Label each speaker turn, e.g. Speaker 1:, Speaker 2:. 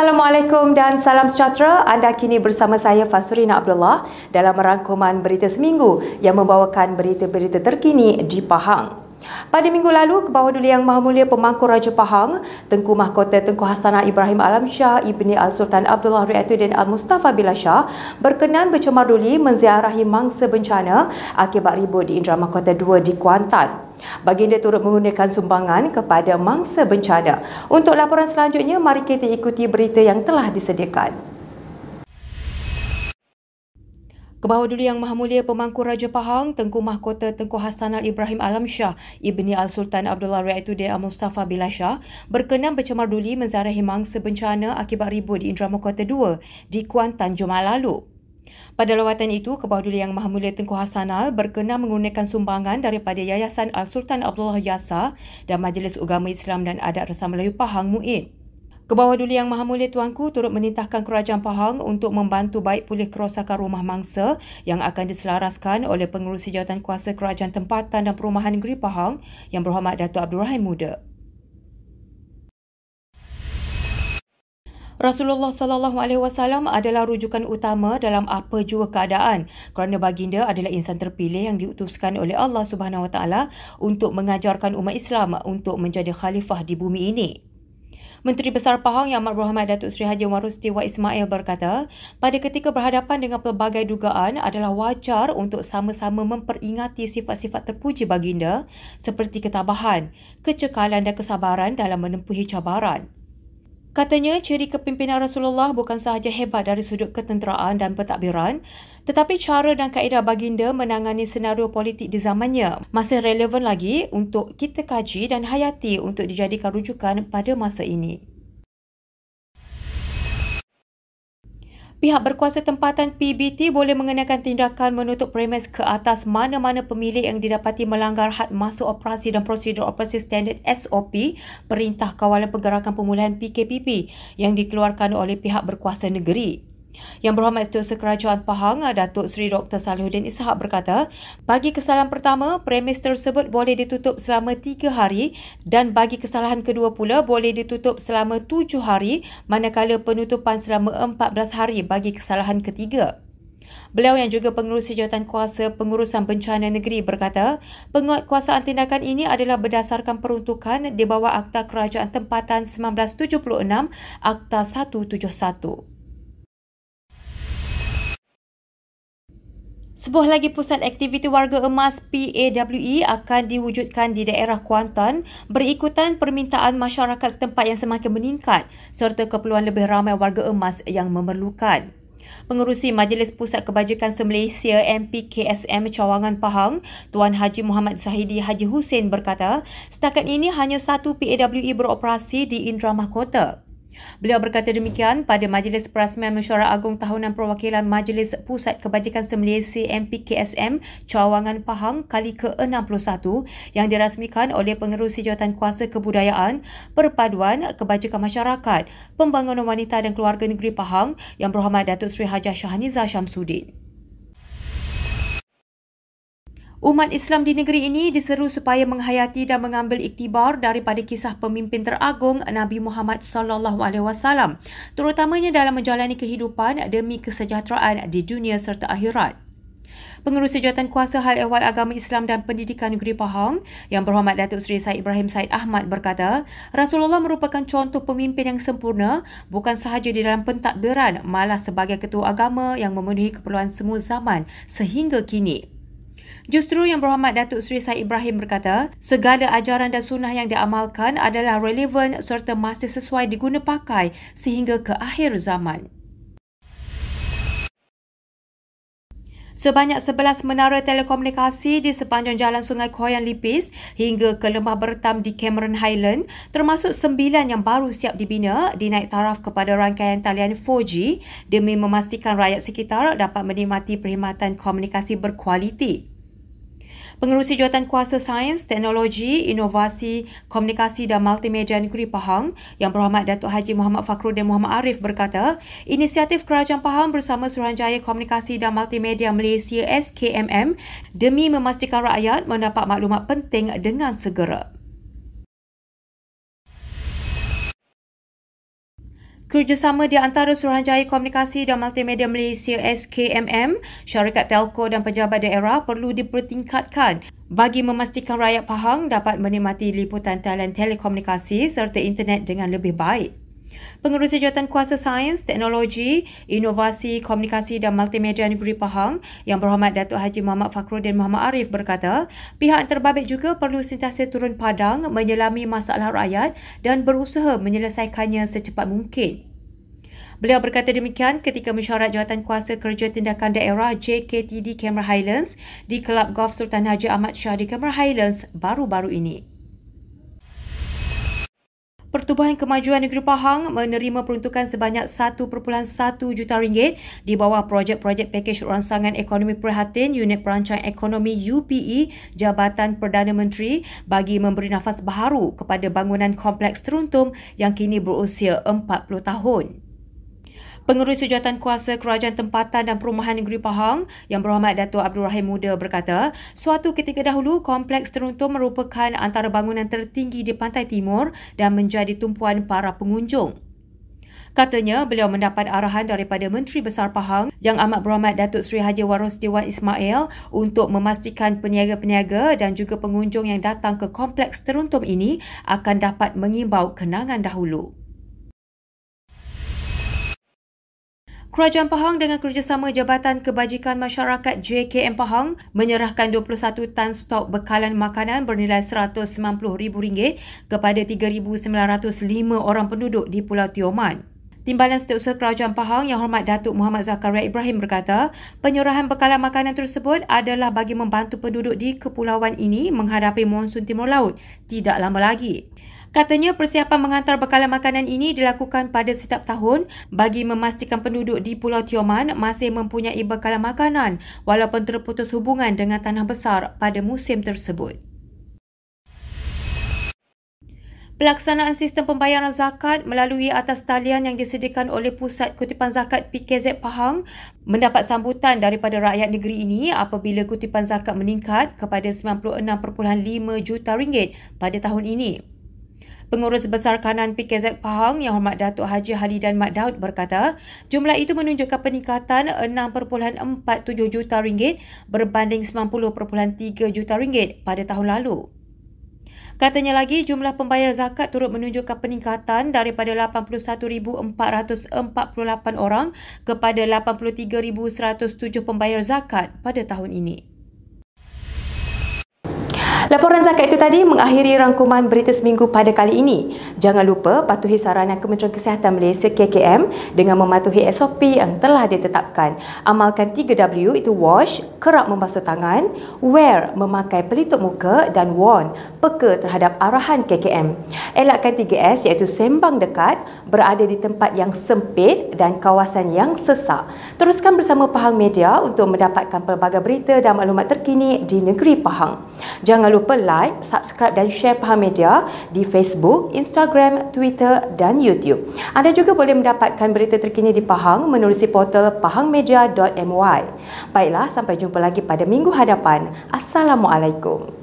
Speaker 1: Assalamualaikum dan salam sejahtera. Anda kini bersama saya Fasurina Abdullah dalam rangkuman berita seminggu yang membawakan berita-berita terkini di Pahang. Pada minggu lalu, Kebawah Duli Yang Maha Mulia Pemangku Raja Pahang, Tengku Mahkota Tengku Hassanah Ibrahim Alam Shah Ibni Al-Sultan Abdullah Riatuddin Al-Mustafa Bila Shah berkenan bercemar duli menziarahi mangsa bencana akibat ribut di Indra Mahkota 2 di Kuantan. Baginda turut menggunakan sumbangan kepada mangsa bencana. Untuk laporan selanjutnya, mari kita ikuti berita yang telah disediakan. Kebawah duli Yang Maha Mulia Pemangku Raja Pahang, Tengku Mahkota Tengku Hassan Al-Ibrahim Alam Shah, Ibni Al-Sultan Abdullah Raituddin Al-Mustafa Bilasha berkenan bercemar duli menzarahi mangsa bencana akibat ribut di Indra Mahkota 2 di Kuantan Jumaat lalu. Pada lawatan itu, kebawah duli Yang Maha Mulia Tengku Hassan Al berkenan menggunakan sumbangan daripada Yayasan Al-Sultan Abdullah Yasa dan Majlis Ugama Islam dan Adat Rasa Melayu Pahang Mu'in. Kebawah Duli Yang Maha Mulia Tuanku turut menitahkan Kerajaan Pahang untuk membantu baik pulih kerosakan rumah mangsa yang akan diselaraskan oleh pengurusi jawatan kuasa Kerajaan Tempatan dan Perumahan Negeri Pahang yang berhormat Datuk Abdul Rahim Muda. Rasulullah sallallahu alaihi wasallam adalah rujukan utama dalam apa jua keadaan kerana baginda adalah insan terpilih yang diutuskan oleh Allah Subhanahu wa taala untuk mengajarkan umat Islam untuk menjadi khalifah di bumi ini. Menteri Besar Pahang Yang Amat Berhormat Datuk Seri Haji Umar Rustiwa Ismail berkata, pada ketika berhadapan dengan pelbagai dugaan adalah wajar untuk sama-sama memperingati sifat-sifat terpuji baginda seperti ketabahan, kecekalan dan kesabaran dalam menempuhi cabaran. Katanya ciri kepimpinan Rasulullah bukan sahaja hebat dari sudut ketenteraan dan pentadbiran tetapi cara dan kaedah baginda menangani senario politik di zamannya masih relevan lagi untuk kita kaji dan hayati untuk dijadikan rujukan pada masa ini. pihak berkuasa tempatan PBT boleh mengenakan tindakan menutup premis ke atas mana-mana pemilik yang didapati melanggar had masuk operasi dan prosedur operasi standard SOP Perintah Kawalan Pergerakan Pemulihan PKPP yang dikeluarkan oleh pihak berkuasa negeri. Yang Berhormat Setiausaha Kerajaan Pahang, Datuk Seri Dr. Salihuddin Ishak berkata, bagi kesalahan pertama, premis tersebut boleh ditutup selama 3 hari dan bagi kesalahan kedua pula boleh ditutup selama 7 hari manakala penutupan selama 14 hari bagi kesalahan ketiga. Beliau yang juga pengurusi jawatan kuasa pengurusan bencana negeri berkata, penguatkuasaan tindakan ini adalah berdasarkan peruntukan di bawah Akta Kerajaan Tempatan 1976 Akta 171. Sebuah lagi pusat aktiviti warga emas PAWE akan diwujudkan di daerah Kuantan berikutan permintaan masyarakat setempat yang semakin meningkat serta keperluan lebih ramai warga emas yang memerlukan. Pengerusi Majlis Pusat Kebajikan Semalaysia MPKSM Cawangan Pahang, Tuan Haji Muhammad Zahidi Haji Hussein berkata, setakat ini hanya satu PAWE beroperasi di Indramah Kota. Beliau berkata demikian pada Majlis Perasmian Mesyuarat Agung Tahunan Perwakilan Majlis Pusat Kebajikan Semelesi MPKSM Cawangan Pahang kali ke-61 yang dirasmikan oleh Pengerusi Jawatan Kuasa Kebudayaan, Perpaduan Kebajikan Masyarakat, Pembangunan Wanita dan Keluarga Negeri Pahang yang berhormat Datuk Seri Hajah Shahaniza Syamsuddin. Umat Islam di negeri ini diseru supaya menghayati dan mengambil iktibar daripada kisah pemimpin teragung Nabi Muhammad SAW, terutamanya dalam menjalani kehidupan demi kesejahteraan di dunia serta akhirat. Pengurus Jawatan Kuasa Hal Ehwal Agama Islam dan Pendidikan Negeri Pahang yang berhormat Datuk Seri Said Ibrahim Said Ahmad berkata, Rasulullah merupakan contoh pemimpin yang sempurna bukan sahaja di dalam pentadbiran malah sebagai ketua agama yang memenuhi keperluan semua zaman sehingga kini. Justru Yang Berhormat Datuk Seri Said Ibrahim berkata, segala ajaran dan sunnah yang diamalkan adalah relevan serta masih sesuai diguna pakai sehingga ke akhir zaman. Sebanyak 11 menara telekomunikasi di sepanjang jalan Sungai Koyan Lipis hingga ke lembah bertam di Cameron Highland termasuk 9 yang baru siap dibina dinaik taraf kepada rangkaian talian 4G demi memastikan rakyat sekitar dapat menikmati perkhidmatan komunikasi berkualiti. Pengerusi Jawatan Kuasa Sains, Teknologi, Inovasi, Komunikasi dan Multimedia Negeri Pahang yang berhormat Datuk Haji Muhammad Fakhruddin Muhammad Arif berkata, inisiatif Kerajaan Pahang bersama Suruhanjaya Komunikasi dan Multimedia Malaysia SKMM demi memastikan rakyat mendapat maklumat penting dengan segera. Kerjasama di antara Suruhanjaya Komunikasi dan Multimedia Malaysia SKMM, syarikat telco dan pejabat daerah perlu dipertingkatkan bagi memastikan rakyat Pahang dapat menikmati liputan talent telekomunikasi serta internet dengan lebih baik. Pengurusi Jawatan Kuasa Sains, Teknologi, Inovasi, Komunikasi dan Multimedia Negeri Pahang yang berhormat Datuk Haji Muhammad dan Muhammad Arif berkata, pihak terbabit juga perlu sentiasa turun padang menyelami masalah rakyat dan berusaha menyelesaikannya secepat mungkin. Beliau berkata demikian ketika mesyuarat Jawatan Kuasa Kerja Tindakan Daerah JKTD Cameron Highlands di Kelab Golf Sultan Haji Ahmad Shah di Cameron Highlands baru-baru ini. Pertubuhan Kemajuan Negeri Pahang menerima peruntukan sebanyak 1.1 juta ringgit di bawah projek-projek pakej rangsangan ekonomi perhatian unit perancang ekonomi UPE Jabatan Perdana Menteri bagi memberi nafas baharu kepada bangunan kompleks teruntum yang kini berusia 40 tahun. Pengurus Jawatan Kuasa Kerajaan Tempatan dan Perumahan Negeri Pahang yang berhormat Datuk Abdul Rahim Muda berkata, suatu ketika dahulu kompleks teruntum merupakan antara bangunan tertinggi di Pantai Timur dan menjadi tumpuan para pengunjung. Katanya beliau mendapat arahan daripada Menteri Besar Pahang yang amat berhormat Datuk Seri Haji Waros Dewan Ismail untuk memastikan peniaga-peniaga dan juga pengunjung yang datang ke kompleks teruntum ini akan dapat mengimbau kenangan dahulu. Kerajaan Pahang dengan kerjasama Jabatan Kebajikan Masyarakat JKM Pahang menyerahkan 21 tan stok bekalan makanan bernilai RM190,000 kepada 3,905 orang penduduk di Pulau Tioman. Timbalan Setiausaha Kerajaan Pahang Yang Hormat Datuk Muhammad Zakaria Ibrahim berkata, penyerahan bekalan makanan tersebut adalah bagi membantu penduduk di kepulauan ini menghadapi monsun timur laut tidak lama lagi. Katanya persiapan mengantar bekalan makanan ini dilakukan pada setiap tahun bagi memastikan penduduk di Pulau Tioman masih mempunyai bekalan makanan walaupun terputus hubungan dengan tanah besar pada musim tersebut. Pelaksanaan sistem pembayaran zakat melalui atas talian yang disediakan oleh Pusat Kutipan Zakat PKZ Pahang mendapat sambutan daripada rakyat negeri ini apabila kutipan zakat meningkat kepada 96.5 juta ringgit pada tahun ini. Pengurus Besar Kanan PKZ Pahang Yang Hormat Datuk Haji Halidan Mat Daud berkata, jumlah itu menunjukkan peningkatan 6.47 juta ringgit berbanding 90.3 juta ringgit pada tahun lalu. Katanya lagi, jumlah pembayar zakat turut menunjukkan peningkatan daripada 81,448 orang kepada 83,107 pembayar zakat pada tahun ini. Laporan zakat itu tadi mengakhiri rangkuman berita seminggu pada kali ini. Jangan lupa patuhi saranan Kementerian Kesihatan Malaysia KKM dengan mematuhi SOP yang telah ditetapkan. Amalkan 3W itu wash, kerap membasuh tangan, wear memakai pelitup muka dan warn peka terhadap arahan KKM. Elakkan 3S iaitu sembang dekat, berada di tempat yang sempit dan kawasan yang sesak. Teruskan bersama Pahang Media untuk mendapatkan pelbagai berita dan maklumat terkini di negeri Pahang. Jangan lupa lupa like, subscribe dan share Paham Media di Facebook, Instagram, Twitter dan YouTube. Anda juga boleh mendapatkan berita terkini di Pahang menerusi portal pahangmedia.my. Baiklah, sampai jumpa lagi pada minggu hadapan. Assalamualaikum.